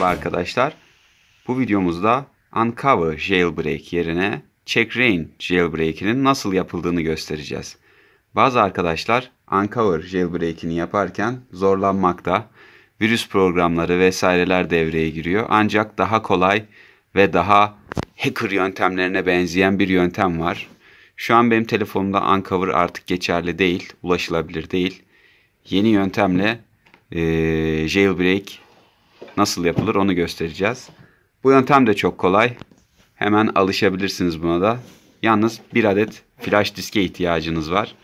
Merhaba arkadaşlar. Bu videomuzda Uncover Jailbreak yerine CheckRain Jailbreak'inin nasıl yapıldığını göstereceğiz. Bazı arkadaşlar Uncover Jailbreak'ini yaparken zorlanmakta, virüs programları vesaireler devreye giriyor. Ancak daha kolay ve daha hacker yöntemlerine benzeyen bir yöntem var. Şu an benim telefonumda Uncover artık geçerli değil, ulaşılabilir değil. Yeni yöntemle e, jailbreak nasıl yapılır onu göstereceğiz. Bu yöntem de çok kolay. Hemen alışabilirsiniz buna da. Yalnız bir adet flash diske ihtiyacınız var.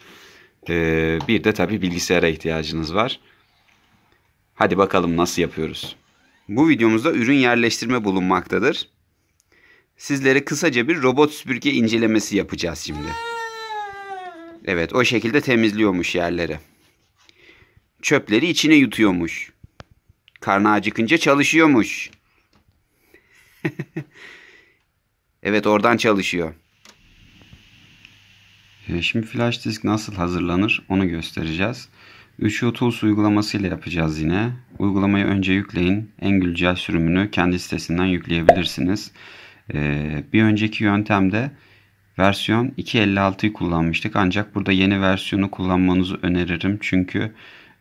Ee, bir de tabi bilgisayara ihtiyacınız var. Hadi bakalım nasıl yapıyoruz. Bu videomuzda ürün yerleştirme bulunmaktadır. Sizlere kısaca bir robot süpürge incelemesi yapacağız şimdi. Evet o şekilde temizliyormuş yerleri. Çöpleri içine yutuyormuş. Karnı acıkınca çalışıyormuş. evet oradan çalışıyor. E, şimdi flash disk nasıl hazırlanır onu göstereceğiz. 3U uygulaması ile yapacağız yine. Uygulamayı önce yükleyin. En güncel sürümünü kendi sitesinden yükleyebilirsiniz. E, bir önceki yöntemde versiyon 2.56'yı kullanmıştık. Ancak burada yeni versiyonu kullanmanızı öneririm. Çünkü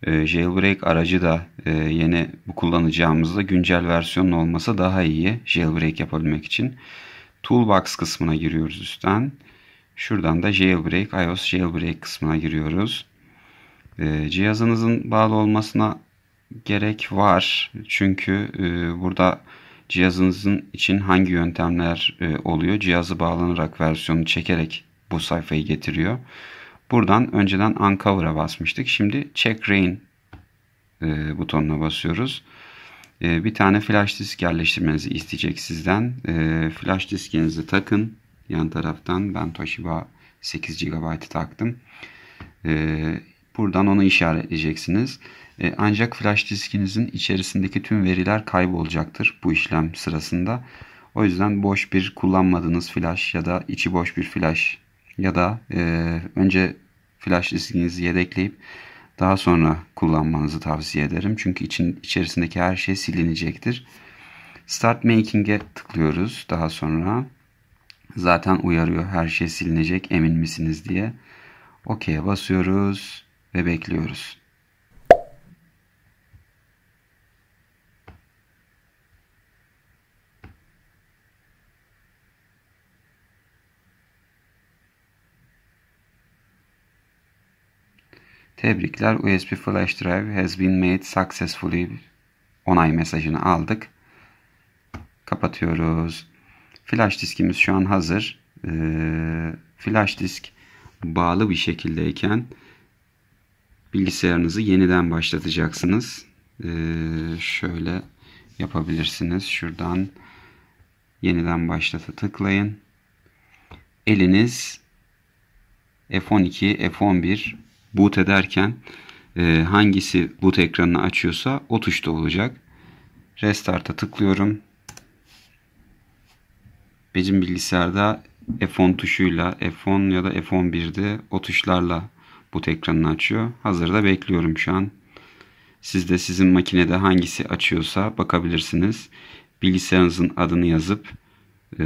ee, jailbreak aracı da e, yeni bu kullanacağımızda güncel versiyonun olması daha iyi jailbreak yapabilmek için. Toolbox kısmına giriyoruz üstten. Şuradan da jailbreak, iOS jailbreak kısmına giriyoruz. Ee, cihazınızın bağlı olmasına gerek var. Çünkü e, burada cihazınızın için hangi yöntemler e, oluyor? Cihazı bağlanarak versiyonu çekerek bu sayfayı getiriyor. Buradan önceden Uncover'a basmıştık. Şimdi Check Rain e, butonuna basıyoruz. E, bir tane flash disk yerleştirmenizi isteyecek sizden. E, flash diskinizi takın. Yan taraftan ben Toshiba 8 GB'ı taktım. Buradan onu işaretleyeceksiniz. Ancak flash diskinizin içerisindeki tüm veriler kaybolacaktır bu işlem sırasında. O yüzden boş bir kullanmadığınız flash ya da içi boş bir flash ya da e, önce flash diskinizi yedekleyip daha sonra kullanmanızı tavsiye ederim. Çünkü için, içerisindeki her şey silinecektir. Start Making'e tıklıyoruz daha sonra. Zaten uyarıyor her şey silinecek emin misiniz diye. OK'ye basıyoruz ve bekliyoruz. Tebrikler USB flash drive has been made successfully. Onay mesajını aldık. Kapatıyoruz. Flash diskimiz şu an hazır. Ee, flash disk bağlı bir şekildeyken bilgisayarınızı yeniden başlatacaksınız. Ee, şöyle yapabilirsiniz. Şuradan yeniden başlatı tıklayın. Eliniz F12, F11 boot ederken e, hangisi boot ekranını açıyorsa o tuşta olacak. Restart'a tıklıyorum. Bizim bilgisayarda F10 tuşuyla F10 ya da F11'de o tuşlarla boot ekranını açıyor. Hazırda bekliyorum şu an. Siz de sizin makinede hangisi açıyorsa bakabilirsiniz. Bilgisayarınızın adını yazıp e,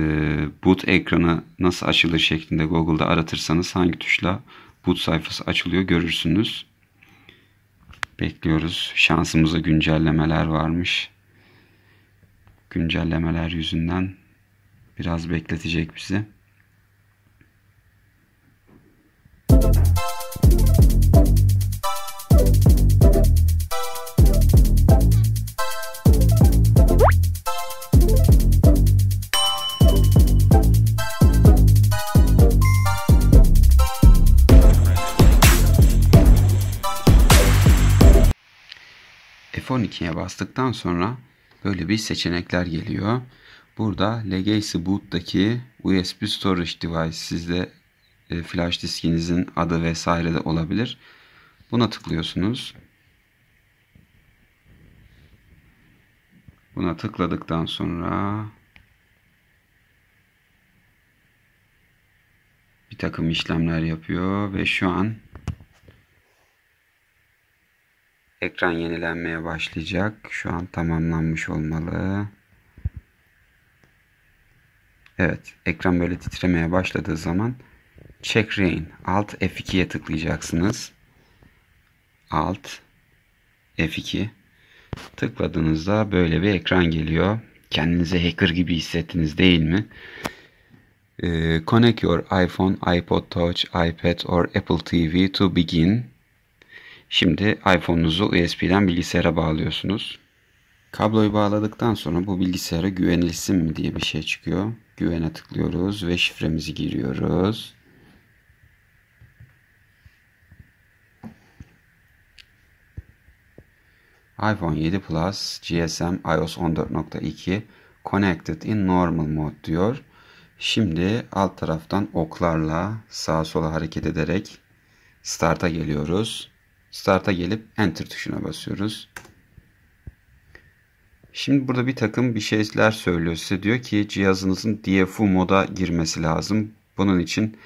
boot ekranı nasıl açılır şeklinde Google'da aratırsanız hangi tuşla boot sayfası açılıyor görürsünüz. Bekliyoruz. Şansımıza güncellemeler varmış. Güncellemeler yüzünden biraz bekletecek bizi. F12'ye bastıktan sonra böyle bir seçenekler geliyor. Burada Legacy Boot'taki USB Storage Device sizde e, flash diskinizin adı vesaire de olabilir. Buna tıklıyorsunuz. Buna tıkladıktan sonra bir takım işlemler yapıyor ve şu an Ekran yenilenmeye başlayacak. Şu an tamamlanmış olmalı. Evet. Ekran böyle titremeye başladığı zaman Check Rain. Alt F2'ye tıklayacaksınız. Alt F2 tıkladığınızda böyle bir ekran geliyor. Kendinize hacker gibi hissettiniz değil mi? Ee, connect your iPhone, iPod Touch, iPad or Apple TV to begin Şimdi iPhone'unuzu USB'den bilgisayara bağlıyorsunuz. Kabloyu bağladıktan sonra bu bilgisayara güvenilsin mi diye bir şey çıkıyor. Güvene tıklıyoruz ve şifremizi giriyoruz. iPhone 7 Plus GSM iOS 14.2 Connected in Normal Mode diyor. Şimdi alt taraftan oklarla sağa sola hareket ederek start'a geliyoruz. Start'a gelip Enter tuşuna basıyoruz. Şimdi burada bir takım bir şeyler söylüyor size. Diyor ki cihazınızın DFU moda girmesi lazım. Bunun için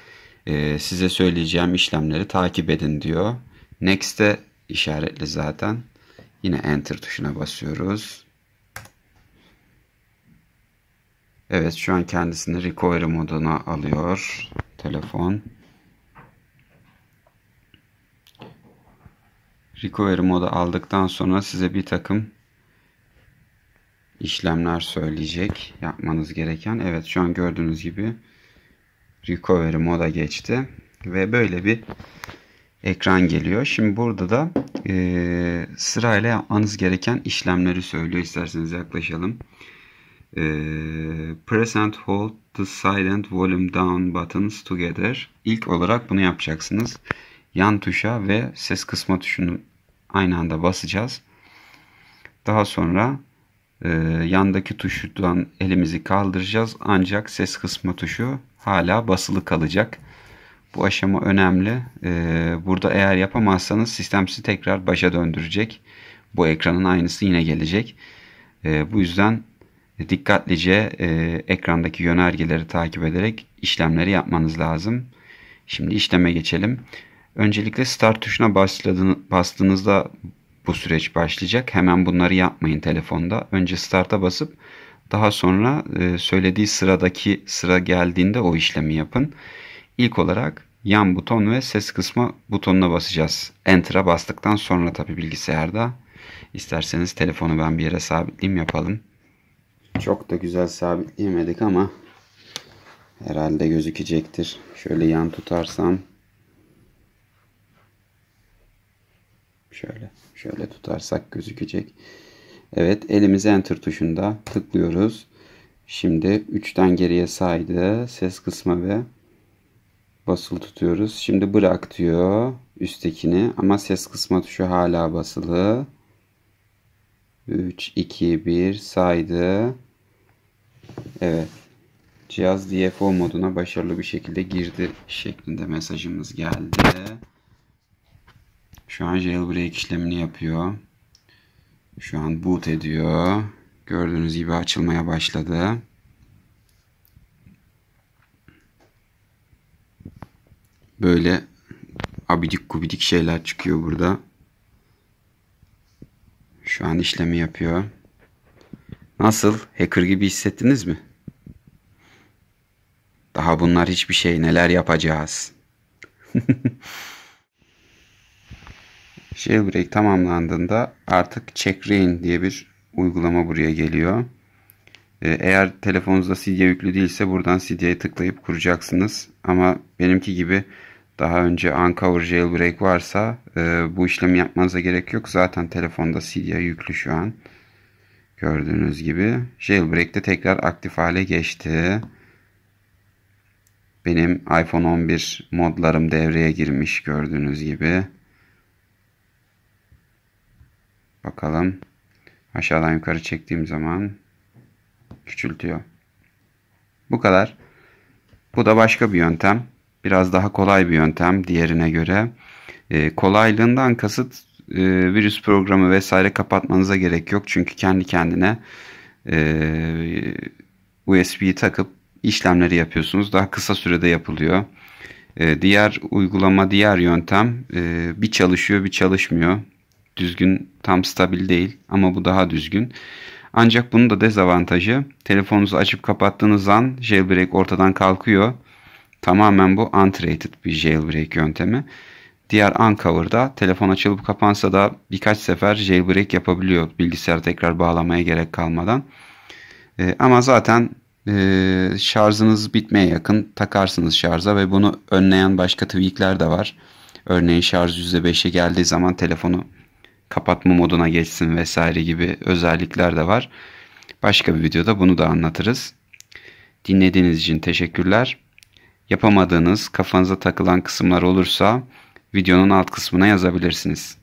e, size söyleyeceğim işlemleri takip edin diyor. Next'e işaretli zaten. Yine Enter tuşuna basıyoruz. Evet şu an kendisini recovery moduna alıyor telefon. recovery modu aldıktan sonra size bir takım işlemler söyleyecek yapmanız gereken. Evet şu an gördüğünüz gibi recovery moda geçti ve böyle bir ekran geliyor. Şimdi burada da e, sırayla yapmanız gereken işlemleri söylüyor. İsterseniz yaklaşalım. E, press and hold the side and volume down buttons together. İlk olarak bunu yapacaksınız. Yan tuşa ve ses kısma tuşunu aynı anda basacağız. Daha sonra e, yandaki tuşu'dan elimizi kaldıracağız. Ancak ses kısma tuşu hala basılı kalacak. Bu aşama önemli. E, burada eğer yapamazsanız sistem sizi tekrar başa döndürecek. Bu ekranın aynısı yine gelecek. E, bu yüzden dikkatlice e, ekrandaki yönergeleri takip ederek işlemleri yapmanız lazım. Şimdi işleme geçelim. Öncelikle start tuşuna bastığınızda bu süreç başlayacak. Hemen bunları yapmayın telefonda. Önce start'a basıp daha sonra e, söylediği sıradaki sıra geldiğinde o işlemi yapın. İlk olarak yan buton ve ses kısmı butonuna basacağız. Enter'a bastıktan sonra tabi bilgisayarda. isterseniz telefonu ben bir yere sabitleyeyim yapalım. Çok da güzel sabitleyemedik ama herhalde gözükecektir. Şöyle yan tutarsam Şöyle, şöyle tutarsak gözükecek. Evet, elimiz enter tuşunda tıklıyoruz. Şimdi 3'ten geriye saydı. Ses kısmı ve basılı tutuyoruz. Şimdi bırak diyor üsttekini ama ses kısmı tuşu hala basılı. 3, 2, 1 saydı. Evet. Cihaz DFO moduna başarılı bir şekilde girdi şeklinde mesajımız geldi. Şu an jailbreak işlemini yapıyor. Şu an boot ediyor. Gördüğünüz gibi açılmaya başladı. Böyle abidik gubidik şeyler çıkıyor burada. Şu an işlemi yapıyor. Nasıl? Hacker gibi hissettiniz mi? Daha bunlar hiçbir şey. Neler yapacağız? Jailbreak tamamlandığında artık check rain diye bir uygulama buraya geliyor. Ee, eğer telefonunuzda CD yüklü değilse buradan CD'ye tıklayıp kuracaksınız. Ama benimki gibi daha önce Uncover Jailbreak varsa e, bu işlemi yapmanıza gerek yok. Zaten telefonda Cydia yüklü şu an. Gördüğünüz gibi Jailbreak de tekrar aktif hale geçti. Benim iPhone 11 modlarım devreye girmiş gördüğünüz gibi. Bakalım. Aşağıdan yukarı çektiğim zaman küçültüyor. Bu kadar. Bu da başka bir yöntem. Biraz daha kolay bir yöntem diğerine göre. E, kolaylığından kasıt e, virüs programı vesaire kapatmanıza gerek yok. Çünkü kendi kendine e, USB'yi takıp işlemleri yapıyorsunuz. Daha kısa sürede yapılıyor. E, diğer uygulama, diğer yöntem e, bir çalışıyor bir çalışmıyor düzgün, tam stabil değil ama bu daha düzgün. Ancak bunun da dezavantajı telefonunuzu açıp kapattığınız an jailbreak ortadan kalkıyor. Tamamen bu untrated bir jailbreak yöntemi. Diğer uncover'da telefon açılıp kapansa da birkaç sefer jailbreak yapabiliyor bilgisayar tekrar bağlamaya gerek kalmadan. Ee, ama zaten e, şarjınız bitmeye yakın takarsınız şarja ve bunu önleyen başka tweakler de var. Örneğin şarj %5'e geldiği zaman telefonu kapatma moduna geçsin vesaire gibi özellikler de var. Başka bir videoda bunu da anlatırız. Dinlediğiniz için teşekkürler. Yapamadığınız, kafanıza takılan kısımlar olursa videonun alt kısmına yazabilirsiniz.